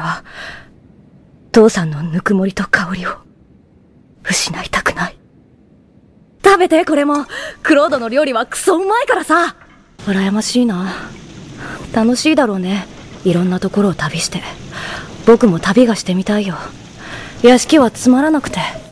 は、父さんのぬくもりと香りを、失いたくない。食べて、これもクロードの料理はクソうまいからさ羨ましいな。楽しいだろうね。いろんなところを旅して。僕も旅がしてみたいよ。屋敷はつまらなくて。